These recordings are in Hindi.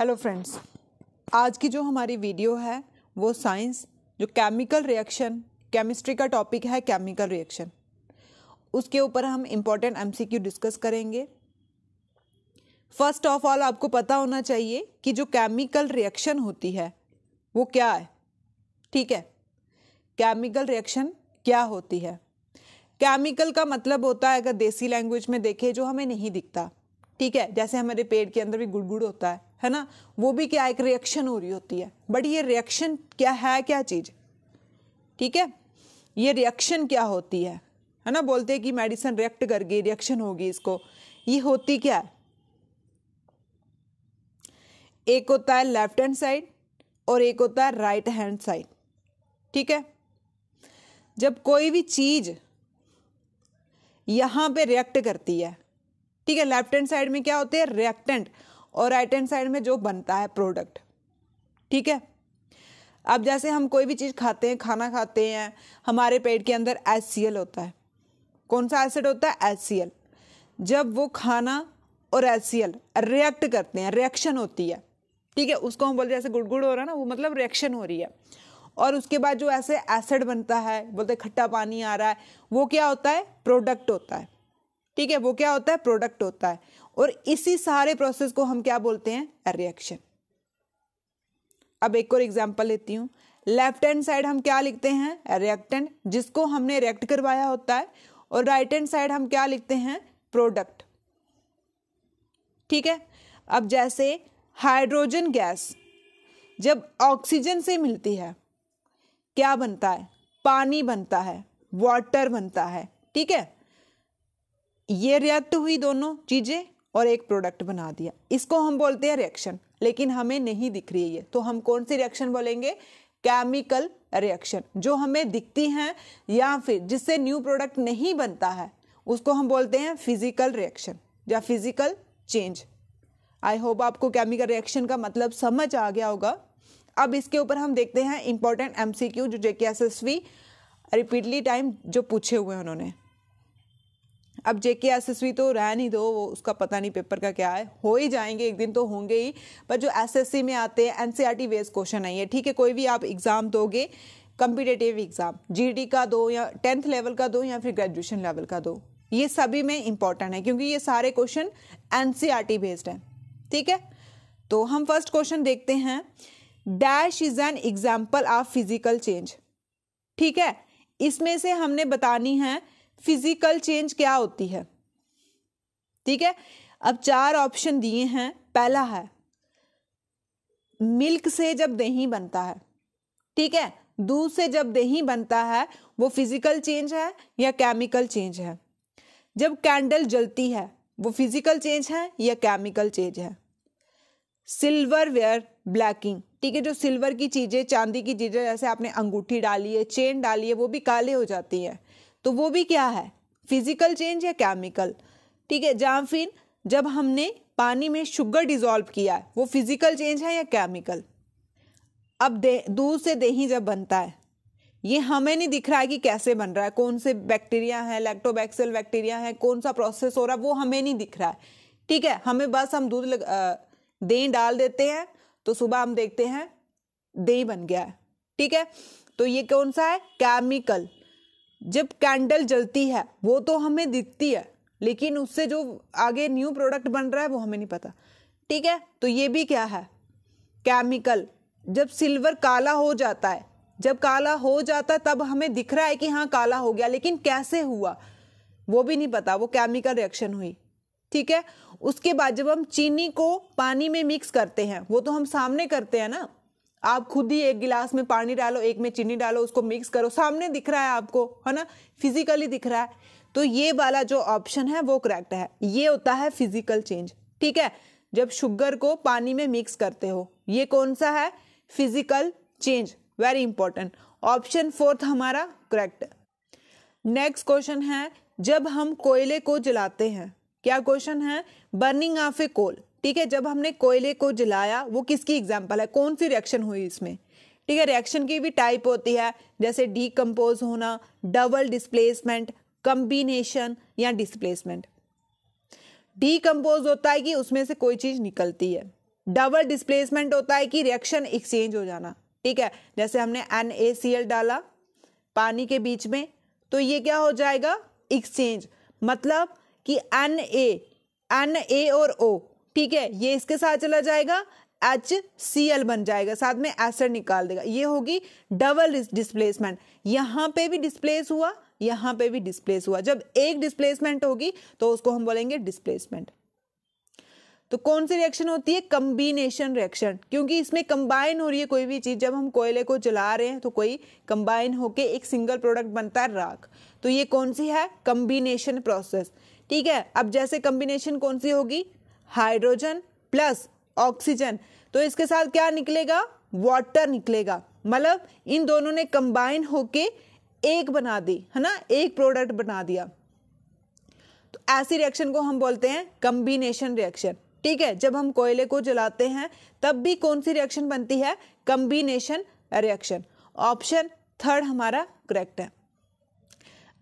हेलो फ्रेंड्स आज की जो हमारी वीडियो है वो साइंस जो केमिकल रिएक्शन केमिस्ट्री का टॉपिक है केमिकल रिएक्शन उसके ऊपर हम इम्पोर्टेंट एमसीक्यू डिस्कस करेंगे फर्स्ट ऑफ ऑल आपको पता होना चाहिए कि जो केमिकल रिएक्शन होती है वो क्या है ठीक है केमिकल रिएक्शन क्या होती है केमिकल का मतलब होता है अगर देसी लैंग्वेज में देखें जो हमें नहीं दिखता ठीक है जैसे हमारे पेड़ के अंदर भी गुड़गुड़ होता है है ना वो भी क्या एक रिएक्शन हो रही होती है बट ये रिएक्शन क्या है क्या चीज़ ठीक है ये रिएक्शन क्या होती है है ना बोलते हैं कि मेडिसिन रिएक्ट कर गई रिएक्शन होगी इसको ये होती क्या है एक होता है लेफ्ट हैंड साइड और एक होता है राइट हैंड साइड ठीक है जब कोई भी चीज़ यहां पे रिएक्ट करती है ठीक है लेफ्ट हैंड साइड में क्या होते हैं रिएक्टेंट और राइट हैंड साइड में जो बनता है प्रोडक्ट ठीक है अब जैसे हम कोई भी चीज़ खाते हैं खाना खाते हैं हमारे पेट के अंदर एस होता है कौन सा एसिड होता है एस जब वो खाना और एस रिएक्ट करते हैं रिएक्शन होती है ठीक है उसको हम बोलते हैं जैसे गुड़गुड़ हो रहा है ना वो मतलब रिएक्शन हो रही है और उसके बाद जो ऐसे एसिड बनता है बोलते खट्टा पानी आ रहा है वो क्या होता है प्रोडक्ट होता है ठीक है वो क्या होता है प्रोडक्ट होता है और इसी सारे प्रोसेस को हम क्या बोलते हैं रिएक्शन अब एक और एग्जाम्पल लेती हूँ लेफ्ट हैंड साइड हम क्या लिखते हैं रिएक्टेंट जिसको हमने रिएक्ट करवाया होता है और राइट हैंड साइड हम क्या लिखते हैं प्रोडक्ट ठीक है अब जैसे हाइड्रोजन गैस जब ऑक्सीजन से मिलती है क्या बनता है पानी बनता है वाटर बनता है ठीक है ये रिएक्ट हुई दोनों चीज़ें और एक प्रोडक्ट बना दिया इसको हम बोलते हैं रिएक्शन लेकिन हमें नहीं दिख रही है तो हम कौन सी रिएक्शन बोलेंगे केमिकल रिएक्शन जो हमें दिखती हैं या फिर जिससे न्यू प्रोडक्ट नहीं बनता है उसको हम बोलते हैं फिजिकल रिएक्शन या फिजिकल चेंज आई होप आपको केमिकल रिएक्शन का मतलब समझ आ गया होगा अब इसके ऊपर हम देखते हैं इंपॉर्टेंट एमसीक्यू जो जेके एस रिपीटली टाइम जो पूछे हुए हैं उन्होंने अब जेके एसएससी तो रह नहीं दो वो उसका पता नहीं पेपर का क्या है हो ही जाएंगे एक दिन तो होंगे ही पर जो एसएससी में आते हैं एनसीईआरटी बेस्ड क्वेश्चन आई है ठीक है कोई भी आप एग्ज़ाम दोगे कम्पिटेटिव एग्ज़ाम जी का दो या टेंथ लेवल का दो या फिर ग्रेजुएशन लेवल का दो ये सभी में इंपॉर्टेंट है क्योंकि ये सारे क्वेश्चन एनसीईआरटी बेस्ड हैं ठीक है तो हम फर्स्ट क्वेश्चन देखते हैं dash is an example of physical change ठीक है इसमें से हमने बतानी है फिजिकल चेंज क्या होती है ठीक है अब चार ऑप्शन दिए हैं पहला है मिल्क से जब दही बनता है ठीक है दूध से जब दही बनता है वो फिजिकल चेंज है या केमिकल चेंज है जब कैंडल जलती है वो फिजिकल चेंज है या केमिकल चेंज है सिल्वर वेयर ब्लैकिंग ठीक है जो सिल्वर की चीज़ें चांदी की चीज़ें जैसे आपने अंगूठी डाली है चेन डाली है वो भी काले हो जाती है तो वो भी क्या है फिजिकल चेंज या केमिकल ठीक है फिर जब हमने पानी में शुगर डिजॉल्व किया है वो फिजिकल चेंज है या केमिकल अब दे, दूध से दही जब बनता है ये हमें नहीं दिख रहा है कि कैसे बन रहा है कौन से बैक्टीरिया हैं लैक्टोबैक्सल बैक्टीरिया हैं कौन सा प्रोसेस हो रहा है वो हमें नहीं दिख रहा है ठीक है हमें बस हम दूध लग दही डाल देते हैं तो सुबह हम देखते हैं दही बन गया है ठीक है तो ये कौन सा है केमिकल जब कैंडल जलती है वो तो हमें दिखती है लेकिन उससे जो आगे न्यू प्रोडक्ट बन रहा है वो हमें नहीं पता ठीक है तो ये भी क्या है केमिकल जब सिल्वर काला हो जाता है जब काला हो जाता है तब हमें दिख रहा है कि हाँ काला हो गया लेकिन कैसे हुआ वो भी नहीं पता वो केमिकल रिएक्शन हुई ठीक है उसके बाद जब हम चीनी को पानी में मिक्स करते हैं वो तो हम सामने करते हैं ना आप खुद ही एक गिलास में पानी डालो एक में चीनी डालो उसको मिक्स करो सामने दिख रहा है आपको है ना फिजिकली दिख रहा है तो ये वाला जो ऑप्शन है वो करेक्ट है ये होता है फिजिकल चेंज ठीक है जब शुगर को पानी में मिक्स करते हो ये कौन सा है physical change very important option fourth हमारा करेक्ट नेक्स्ट क्वेश्चन है जब हम कोयले को जलाते हैं क्या क्वेश्चन है बर्निंग ऑफ ए कोल ठीक है जब हमने कोयले को जलाया वो किसकी एग्जाम्पल है कौन सी रिएक्शन हुई इसमें ठीक है रिएक्शन की भी टाइप होती है जैसे डीकम्पोज होना डबल डिस्प्लेसमेंट कम्बिनेशन या डिस्प्लेसमेंट डीकम्पोज होता है कि उसमें से कोई चीज़ निकलती है डबल डिस्प्लेसमेंट होता है कि रिएक्शन एक्सचेंज हो जाना ठीक है जैसे हमने एन डाला पानी के बीच में तो ये क्या हो जाएगा एक्सचेंज मतलब कि एन ए एन ए और ओ ठीक है ये इसके साथ चला जाएगा एच सी एल बन जाएगा साथ में एसर निकाल देगा ये होगी डबल डिस्प्लेसमेंट यहां पे भी डिस्प्लेस हुआ यहां पे भी डिस्प्लेस हुआ जब एक डिस्प्लेसमेंट होगी तो उसको हम बोलेंगे डिस्प्लेसमेंट तो कौन सी रिएक्शन होती है कंबिनेशन रिएक्शन क्योंकि इसमें कंबाइन हो रही है कोई भी चीज़ जब हम कोयले को जला रहे हैं तो कोई कंबाइन होके एक सिंगल प्रोडक्ट बनता है राख तो ये कौन सी है कम्बिनेशन प्रोसेस ठीक है अब जैसे कंबिनेशन कौन सी होगी हाइड्रोजन प्लस ऑक्सीजन तो इसके साथ क्या निकलेगा वाटर निकलेगा मतलब इन दोनों ने कंबाइन होके एक बना दी है ना एक प्रोडक्ट बना दिया तो ऐसी रिएक्शन को हम बोलते हैं कंबिनेशन रिएक्शन ठीक है जब हम कोयले को जलाते हैं तब भी कौन सी रिएक्शन बनती है कंबिनेशन रिएक्शन ऑप्शन थर्ड हमारा करेक्ट है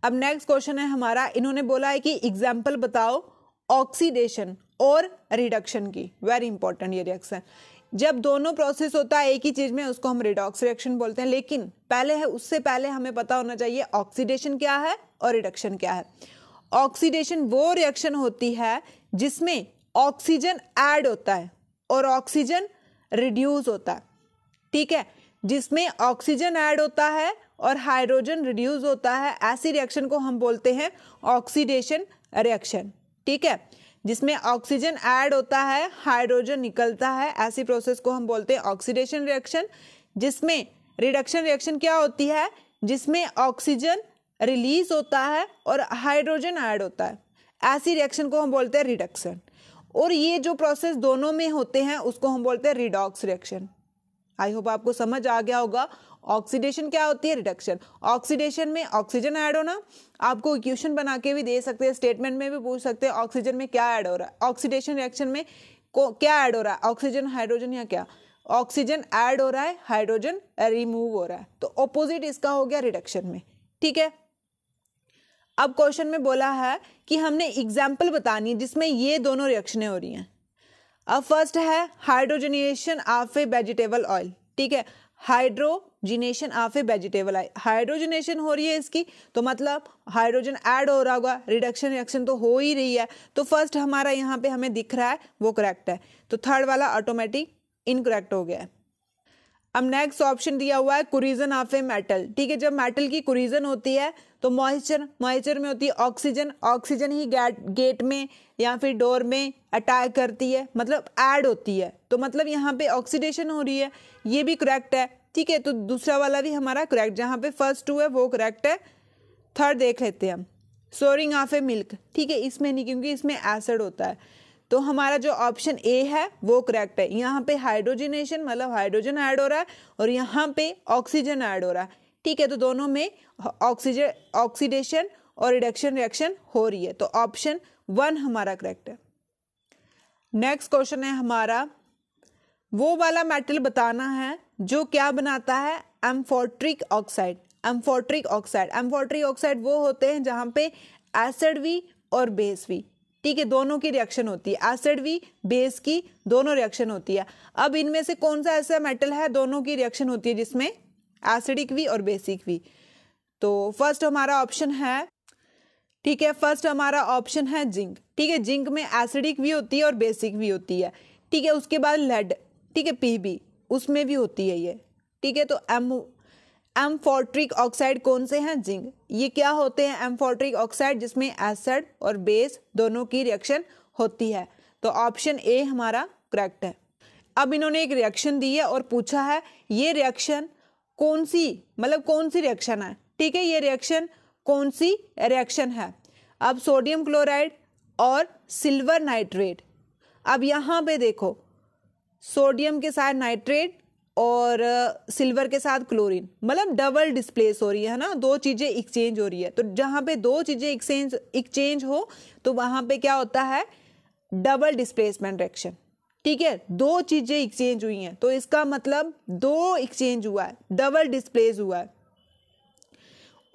अब नेक्स्ट क्वेश्चन है हमारा इन्होंने बोला है कि एग्जाम्पल बताओ ऑक्सीडेशन और रिडक्शन की वेरी इंपॉर्टेंट ये रिएक्शन जब दोनों प्रोसेस होता है एक ही चीज़ में उसको हम रिडॉक्स रिएक्शन बोलते हैं लेकिन पहले है उससे पहले हमें पता होना चाहिए ऑक्सीडेशन क्या है और रिडक्शन क्या है ऑक्सीडेशन वो रिएक्शन होती है जिसमें ऑक्सीजन ऐड होता है और ऑक्सीजन रिड्यूस होता है ठीक है जिसमें ऑक्सीजन ऐड होता है और हाइड्रोजन रिड्यूस होता है ऐसी रिएक्शन को हम बोलते हैं ऑक्सीडेशन रिएक्शन ठीक है जिसमें ऑक्सीजन ऐड होता है हाइड्रोजन निकलता है ऐसी प्रोसेस को हम बोलते हैं ऑक्सीडेशन रिएक्शन जिसमें रिडक्शन रिएक्शन क्या होती है जिसमें ऑक्सीजन रिलीज होता है और हाइड्रोजन ऐड होता है ऐसी रिएक्शन को हम बोलते हैं रिडक्शन और ये जो प्रोसेस दोनों में होते हैं उसको हम बोलते हैं रिडॉक्स रिएक्शन आई होप आपको समझ आ गया होगा ऑक्सीडेशन क्या होती है रिडक्शन ऑक्सीडेशन में ऑक्सीजन ऐड होना आपको इक्वेशन बना के भी दे सकते हैं स्टेटमेंट में भी पूछ सकते हैं ऑक्सीजन में क्या ऐड हो रहा है ऑक्सीडेशन रिएक्शन में को क्या ऐड हो रहा है ऑक्सीजन हाइड्रोजन या क्या ऑक्सीजन ऐड हो रहा है हाइड्रोजन रिमूव हो रहा है तो ऑपोजिट इसका हो गया रिडक्शन में ठीक है अब क्वेश्चन में बोला है कि हमने एग्जाम्पल बतानी है जिसमें ये दोनों रिएक्शनें हो रही हैं अब फर्स्ट है hydrogenation of a vegetable oil ठीक है हाइड्रोजिनेशन ऑफ ए वेजिटेबल आई हाइड्रोजिनेशन हो रही है इसकी तो मतलब हाइड्रोजन ऐड हो रहा होगा रिडक्शन रिएक्शन तो हो ही रही है तो फर्स्ट हमारा यहाँ पे हमें दिख रहा है वो करेक्ट है तो थर्ड वाला ऑटोमेटिक इनकरेक्ट हो गया है अब नेक्स्ट ऑप्शन दिया हुआ है कुरीजन ऑफ ए मेटल ठीक है जब मेटल की कुरीजन होती है तो मॉइस्चर मॉइस्चर में होती है ऑक्सीजन ऑक्सीजन ही गेट गेट में या फिर डोर में अटैक करती है मतलब ऐड होती है तो मतलब यहाँ पे ऑक्सीडेशन हो रही है ये भी करेक्ट है ठीक है तो दूसरा वाला भी हमारा करेक्ट जहाँ पे फर्स्ट टू है वो करेक्ट है थर्ड देख लेते हैं हम सोरिंग ऑफ ए मिल्क ठीक है इसमें नहीं क्योंकि इसमें एसिड होता है तो हमारा जो ऑप्शन ए है वो करेक्ट है यहाँ पे हाइड्रोजनेशन मतलब हाइड्रोजन ऐड हो रहा है और यहाँ पे ऑक्सीजन ऐड हो रहा है ठीक है तो दोनों में ऑक्सीजन ऑक्सीडेशन और रिडक्शन रिएक्शन हो रही है तो ऑप्शन वन हमारा करेक्ट है नेक्स्ट क्वेश्चन है हमारा वो वाला मेटल बताना है जो क्या बनाता है amphoteric oxide amphoteric oxide amphoteric oxide वो होते हैं जहाँ पे एसिड भी और बेस भी ठीक है दोनों की रिएक्शन होती है एसिड भी बेस की दोनों रिएक्शन होती है अब इनमें से कौन सा ऐसा मेटल है दोनों की रिएक्शन होती है जिसमें एसिडिक भी और बेसिक भी तो फर्स्ट हमारा ऑप्शन है ठीक है फर्स्ट हमारा ऑप्शन है जिंक ठीक है जिंक में एसिडिक भी होती है और बेसिक भी होती है ठीक है उसके बाद लेड ठीक है पी उसमें भी होती है ये ठीक है तो एम एम्फोट्रिक ऑक्साइड कौन से हैं जिंक ये क्या होते हैं एम्फोट्रिक ऑक्साइड जिसमें एसिड और बेस दोनों की रिएक्शन होती है तो ऑप्शन ए हमारा करेक्ट है अब इन्होंने एक रिएक्शन दी है और पूछा है ये रिएक्शन कौन सी मतलब कौन सी रिएक्शन है ठीक है ये रिएक्शन कौन सी रिएक्शन है अब सोडियम क्लोराइड और सिल्वर नाइट्रेट अब यहाँ पे देखो सोडियम के साथ नाइट्रेट और सिल्वर के साथ क्लोरीन मतलब डबल डिस्प्लेस हो रही है ना दो चीज़ें एक्सचेंज हो रही है तो जहाँ पे दो चीज़ें एक्सचेंज एक्सचेंज हो तो वहाँ पे क्या होता है डबल डिस्प्लेसमेंट रिएक्शन ठीक है दो चीज़ें एक्सचेंज हुई हैं तो इसका मतलब दो एक्सचेंज हुआ है डबल डिस्प्लेस हुआ है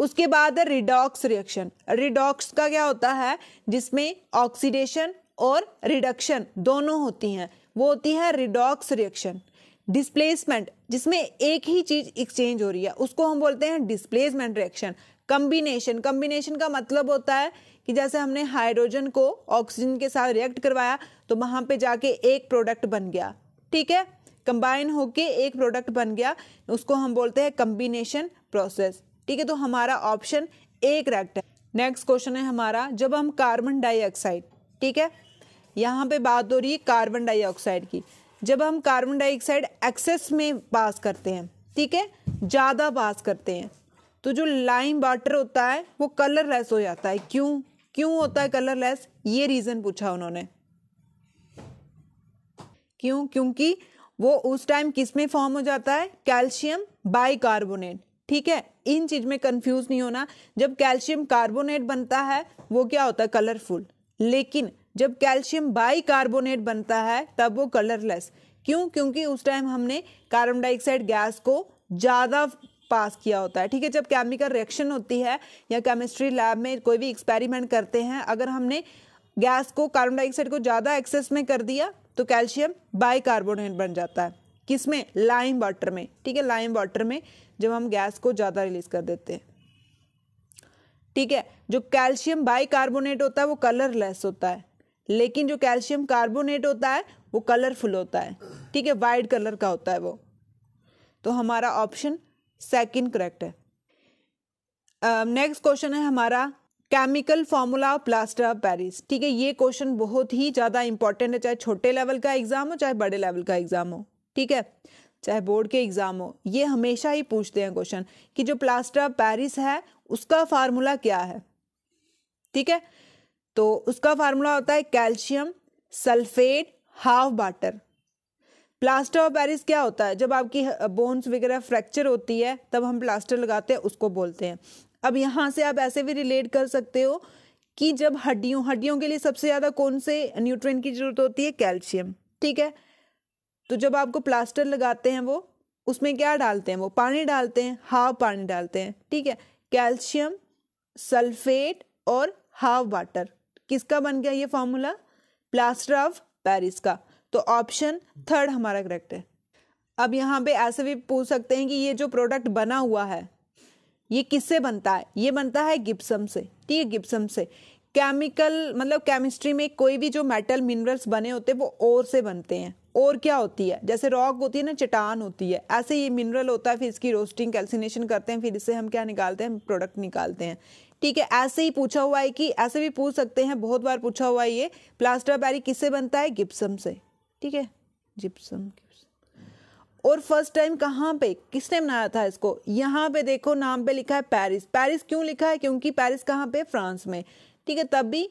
उसके बाद है रिडॉक्स रिएक्शन रिडॉक्स का क्या होता है जिसमें ऑक्सीडेशन और रिडक्शन दोनों होती हैं वो होती है रिडॉक्स रिएक्शन डिस्प्लेसमेंट जिसमें एक ही चीज एक्सचेंज हो रही है उसको हम बोलते हैं डिस्प्लेसमेंट रिएक्शन कम्बिनेशन कम्बिनेशन का मतलब होता है कि जैसे हमने हाइड्रोजन को ऑक्सीजन के साथ रिएक्ट करवाया तो वहां पे जाके एक प्रोडक्ट बन गया ठीक है कंबाइन होके एक प्रोडक्ट बन गया उसको हम बोलते हैं कम्बिनेशन प्रोसेस ठीक है तो हमारा ऑप्शन ए करेक्ट है नेक्स्ट क्वेश्चन है हमारा जब हम कार्बन डाइऑक्साइड ठीक है यहाँ पे बात हो रही है कार्बन डाइऑक्साइड की जब हम कार्बन डाइऑक्साइड एक्सेस में पास करते हैं ठीक है ज़्यादा पास करते हैं तो जो लाइम वाटर होता है वो कलरलेस हो जाता है क्यों क्यों होता है कलरलेस ये रीज़न पूछा उन्होंने क्यों क्योंकि वो उस टाइम किस में फॉर्म हो जाता है कैल्शियम बाइकार्बोनेट ठीक है इन चीज में कंफ्यूज नहीं होना जब कैल्शियम कार्बोनेट बनता है वो क्या होता है कलरफुल लेकिन जब कैल्शियम बाई कार्बोनेट बनता है तब वो कलरलेस क्यों क्योंकि उस टाइम हमने कार्बन डाइऑक्साइड गैस को ज़्यादा पास किया होता है ठीक है जब केमिकल रिएक्शन होती है या केमिस्ट्री लैब में कोई भी एक्सपेरिमेंट करते हैं अगर हमने गैस को कार्बन डाइऑक्साइड को ज़्यादा एक्सेस में कर दिया तो कैल्शियम बाई कार्बोनेट बन जाता है किस में लाइम वाटर में ठीक है लाइम वाटर में जब हम गैस को ज़्यादा रिलीज कर देते हैं ठीक है जो कैल्शियम बाई कार्बोनेट होता है वो कलरलेस होता है लेकिन जो कैल्शियम कार्बोनेट होता है वो कलरफुल होता है ठीक है वाइट कलर का होता है वो तो हमारा ऑप्शन सेकंड करेक्ट है नेक्स्ट um, क्वेश्चन है हमारा chemical formula of plaster of Paris ठीक है ये क्वेश्चन बहुत ही ज़्यादा इंपॉर्टेंट है चाहे छोटे लेवल का एग्ज़ाम हो चाहे बड़े लेवल का एग्ज़ाम हो ठीक है चाहे बोर्ड के एग्ज़ाम हो ये हमेशा ही पूछते हैं क्वेश्चन कि जो प्लास्टर ऑफ पेरिस है उसका फार्मूला क्या है ठीक है तो उसका फार्मूला होता है calcium sulphate half water plaster of Paris क्या होता है जब आपकी बोन्स वगैरह फ्रैक्चर होती है तब हम प्लास्टर लगाते हैं उसको बोलते हैं अब यहाँ से आप ऐसे भी रिलेट कर सकते हो कि जब हड्डियों हड्डियों के लिए सबसे ज़्यादा कौन से न्यूट्रेंट की जरूरत होती है कैल्शियम ठीक है तो जब आपको प्लास्टर लगाते हैं वो उसमें क्या डालते हैं वो पानी डालते हैं हाफ पानी डालते हैं ठीक है कैल्शियम सल्फेट और हाफ वाटर किसका बन गया ये फॉर्मूला प्लास्टर ऑफ पेरिस का तो ऑप्शन थर्ड हमारा करेक्ट है अब यहाँ पे ऐसे भी पूछ सकते हैं कि ये जो प्रोडक्ट बना हुआ है ये किससे बनता है ये बनता है गिप्सम से ठीक है गिप्सम से केमिकल मतलब केमिस्ट्री में कोई भी जो मेटल मिनरल्स बने होते हैं वो और से बनते हैं और क्या होती है जैसे रॉक होती है ना चट्टान होती है ऐसे ये मिनरल होता है फिर इसकी रोस्टिंग कैल्सिनेशन करते हैं फिर इससे हम क्या निकालते हैं प्रोडक्ट निकालते हैं ठीक है ऐसे ही पूछा हुआ है कि ऐसे भी पूछ सकते हैं बहुत बार पूछा हुआ है ये प्लास्टर बैरी किससे बनता है गिप्सम से ठीक है जिप्सम और फर्स्ट टाइम कहाँ पे किसने बनाया था इसको यहाँ पे देखो नाम पे लिखा है पेरिस पेरिस क्यों लिखा है क्योंकि पेरिस कहाँ पे फ्रांस में ठीक है तब भी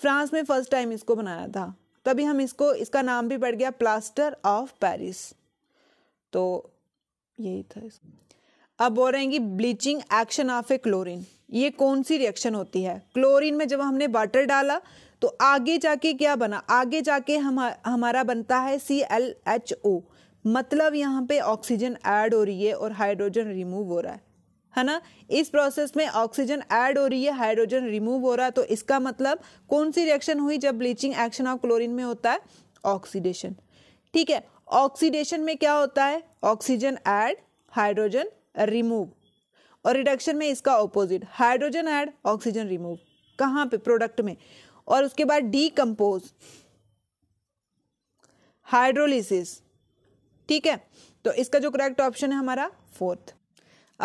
फ्रांस में फर्स्ट टाइम इसको बनाया था तभी हम इसको इसका नाम भी पड़ गया प्लास्टर ऑफ पेरिस तो यही था इसको अब बोल रहे हैं कि bleaching action of a chlorine ये कौन सी रिएक्शन होती है क्लोरीन में जब हमने वाटर डाला तो आगे जाके क्या बना आगे जाके हम हमारा बनता है सी एल एच ओ मतलब यहाँ पे ऑक्सीजन ऐड हो रही है और हाइड्रोजन रिमूव हो रहा है है ना इस प्रोसेस में ऑक्सीजन ऐड हो रही है हाइड्रोजन रिमूव हो रहा है तो इसका मतलब कौन सी रिएक्शन हुई जब ब्लीचिंग एक्शन ऑफ क्लोरीन में होता है ऑक्सीडेशन ठीक है ऑक्सीडेशन में क्या होता है ऑक्सीजन ऐड हाइड्रोजन रिमूव और रिडक्शन में इसका opposite hydrogen add oxygen remove कहाँ पे प्रोडक्ट में और उसके बाद डीकम्पोज हाइड्रोलिसिस ठीक है तो इसका जो करेक्ट ऑप्शन है हमारा फोर्थ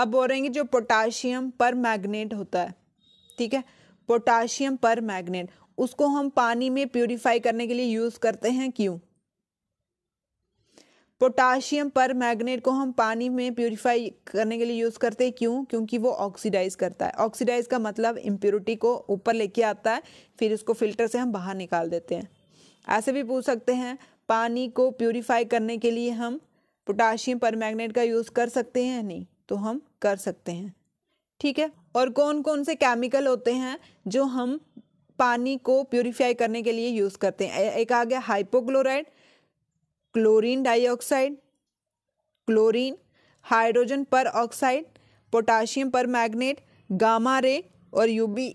अब बोल रहे हैं कि जो पोटाशियम पर मैग्नेट होता है ठीक है पोटाशियम पर मैग्नेट उसको हम पानी में प्योरीफाई करने के लिए यूज़ करते हैं क्यों पोटाशियम पर मैगनेट को हम पानी में प्योरीफाई करने के लिए यूज़ करते हैं क्यों क्योंकि वो ऑक्सीडाइज करता है ऑक्सीडाइज का मतलब इम्प्योरिटी को ऊपर लेके आता है फिर उसको फिल्टर से हम बाहर निकाल देते हैं ऐसे भी पूछ सकते हैं पानी को प्योरीफाई करने के लिए हम पोटाशियम पर मैगनेट का यूज़ कर सकते हैं नहीं तो हम कर सकते हैं ठीक है और कौन कौन से केमिकल होते हैं जो हम पानी को प्योरीफाई करने के लिए यूज़ करते हैं एक आ गया hypochlorite chlorine dioxide chlorine hydrogen peroxide potassium permanganate gamma ray और यूबी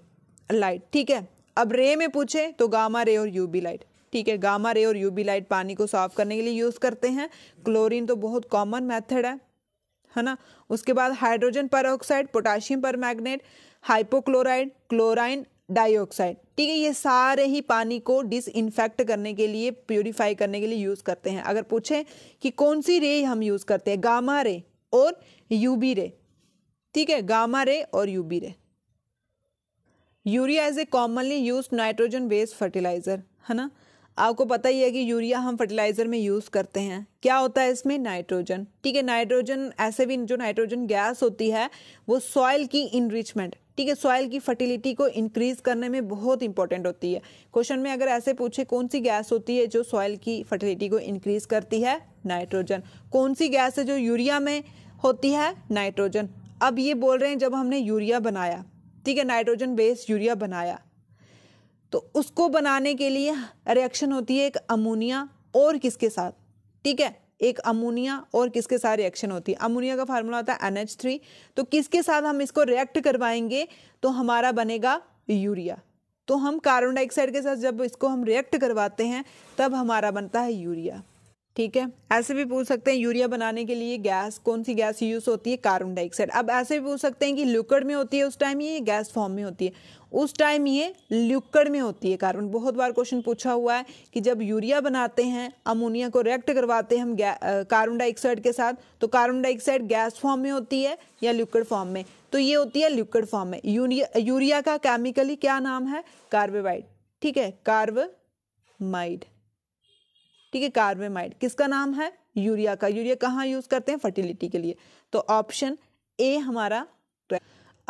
लाइट ठीक है अब रे में पूछे तो गामा रे और यूबी लाइट ठीक है गामा रे और यूबी लाइट पानी को साफ करने के लिए यूज़ करते हैं क्लोरीन तो बहुत कॉमन मेथड है है ना उसके बाद hydrogen peroxide potassium permanganate hypochlorite chlorine dioxide ठीक है ये सारे ही पानी को डिसइनफेक्ट करने के लिए प्योरीफाई करने के लिए यूज़ करते हैं अगर पूछें कि कौन सी रे हम यूज़ करते हैं गामा रे और यूबी रे ठीक है गामा रे और UV ray urea is a commonly use nitrogen based fertiliser है ना आपको पता ही है कि यूरिया हम फर्टिलाइज़र में यूज़ करते हैं क्या होता है इसमें नाइट्रोजन ठीक है नाइट्रोजन ऐसे भी जो नाइट्रोजन गैस होती है वो सॉइल की इनरिचमेंट ठीक है सॉइल की फर्टिलिटी को इंक्रीज करने में बहुत इंपॉर्टेंट होती है क्वेश्चन में अगर ऐसे पूछे कौन सी गैस होती है जो सॉइल की फर्टिलिटी को इंक्रीज करती है नाइट्रोजन कौन सी गैस है जो यूरिया में होती है नाइट्रोजन अब ये बोल रहे हैं जब हमने यूरिया बनाया ठीक है नाइट्रोजन बेस्ड यूरिया बनाया तो उसको बनाने के लिए रिएक्शन होती है एक अमोनिया और किसके साथ ठीक है एक अमोनिया और किसके साथ रिएक्शन होती है अमोनिया का फार्मूला होता है एन तो किसके साथ हम इसको रिएक्ट करवाएंगे तो हमारा बनेगा यूरिया तो हम कार्बन डाइऑक्साइड के साथ जब इसको हम रिएक्ट करवाते हैं तब हमारा बनता है यूरिया ठीक है ऐसे भी पूछ सकते हैं यूरिया बनाने के लिए गैस कौन सी गैस यूज़ होती है कार्बन डाइऑक्साइड अब ऐसे भी पूछ सकते हैं कि ल्यूकड़ में होती है उस टाइम ये गैस फॉर्म में होती है उस टाइम ये ल्यूकड़ में होती है कार्बन बहुत बार क्वेश्चन पूछा हुआ है कि जब यूरिया बनाते हैं अमोनिया को रिएक्ट करवाते हैं हम कार्बन डाइऑक्साइड के साथ तो कार्बन डाइऑक्साइड गैस फॉर्म में होती है या ल्यूकड़ फॉर्म में तो ये होती है ल्यूकड़ फॉर्म में यूरिया यूरिया का केमिकली क्या नाम है कार्बेवाइड ठीक है कार्बमाइड ठीक है कार्बेमाइड किसका नाम है यूरिया का यूरिया कहाँ यूज़ करते हैं फर्टिलिटी के लिए तो ऑप्शन ए हमारा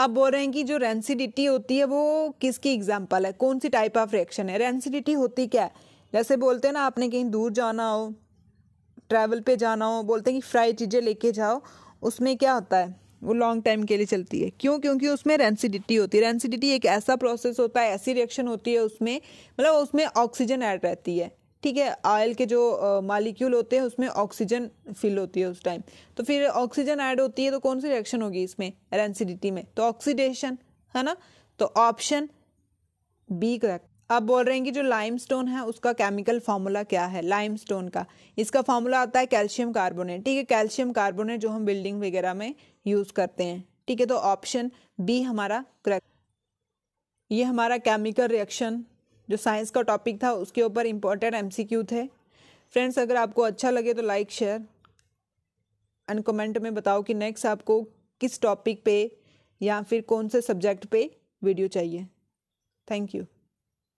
अब बोल रहे हैं कि जो रेंसिडिटी होती है वो किसकी एग्जाम्पल है कौन सी टाइप ऑफ रिएक्शन है रेंसिडिटी होती क्या है जैसे बोलते हैं ना आपने कहीं दूर जाना हो ट्रैवल पे जाना हो बोलते हैं कि फ्राई चीज़ें लेके जाओ उसमें क्या होता है वो लॉन्ग टाइम के लिए चलती है क्यों क्योंकि उसमें रेंसिडिटी होती है रेंसिडिटी एक ऐसा प्रोसेस होता है ऐसी रिएक्शन होती है उसमें मतलब उसमें ऑक्सीजन ऐड रहती है ठीक है आयल के जो मालिक्यूल होते हैं उसमें ऑक्सीजन फिल होती है उस टाइम तो फिर ऑक्सीजन ऐड होती है तो कौन सी रिएक्शन होगी इसमें रेंसिडिटी में तो ऑक्सीडेशन है ना तो ऑप्शन बी करेक्ट आप बोल रहे हैं कि जो लाइमस्टोन है उसका केमिकल फार्मूला क्या है लाइमस्टोन का इसका फार्मूला आता है कैल्शियम कार्बोनेट ठीक है कैल्शियम कार्बोनेट जो हम बिल्डिंग वगैरह में यूज़ करते हैं ठीक है तो ऑप्शन बी हमारा करेक्ट ये हमारा केमिकल रिएक्शन जो साइंस का टॉपिक था उसके ऊपर इम्पोर्टेंट एम थे फ्रेंड्स अगर आपको अच्छा लगे तो लाइक शेयर एंड कमेंट में बताओ कि नेक्स्ट आपको किस टॉपिक पे या फिर कौन से सब्जेक्ट पे वीडियो चाहिए थैंक यू